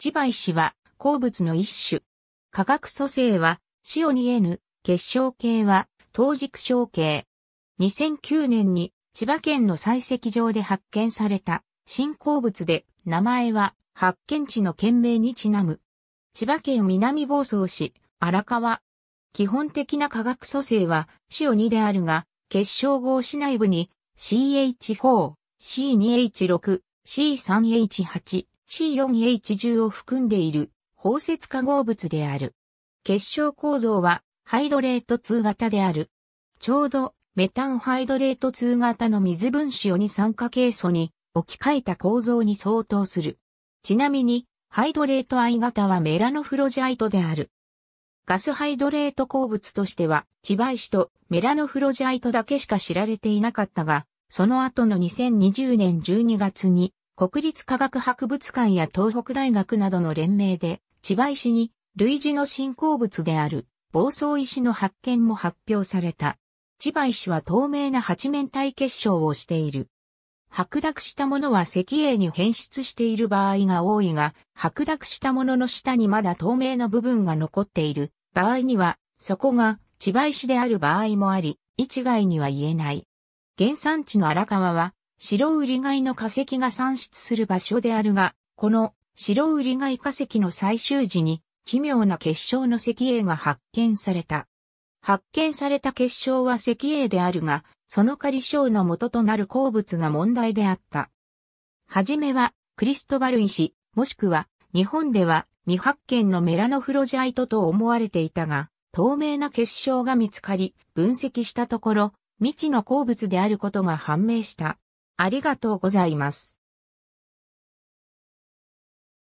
葉媒師は鉱物の一種。化学組成は、シオニ N、結晶系は、当軸晶系。2009年に千葉県の採石場で発見された新鉱物で、名前は発見地の県名にちなむ。千葉県南房総市、荒川。基本的な化学組成は、シオニであるが、結晶合子内部に CH4、C2H6、C3H8、C4H10 を含んでいる包摂化合物である。結晶構造はハイドレート2型である。ちょうどメタンハイドレート2型の水分子を二酸化ケイ素に置き換えた構造に相当する。ちなみに、ハイドレート I 型はメラノフロジャイトである。ガスハイドレート鉱物としては、チバイシとメラノフロジャイトだけしか知られていなかったが、その後の2020年12月に国立科学博物館や東北大学などの連名で、千葉石に類似の新鉱物である暴走石の発見も発表された。千葉石は透明な八面体結晶をしている。白落したものは石英に変質している場合が多いが、白落したものの下にまだ透明な部分が残っている場合には、そこが千葉石である場合もあり、一概には言えない。原産地の荒川は、白ウリ貝の化石が産出する場所であるが、この白ウリ貝化石の採集時に奇妙な結晶の石英が発見された。発見された結晶は石英であるが、その仮称の元となる鉱物が問題であった。はじめは、クリストバル石、もしくは、日本では未発見のメラノフロジャイトと思われていたが、透明な結晶が見つかり、分析したところ、未知の鉱物であることが判明した。ありがとうございます。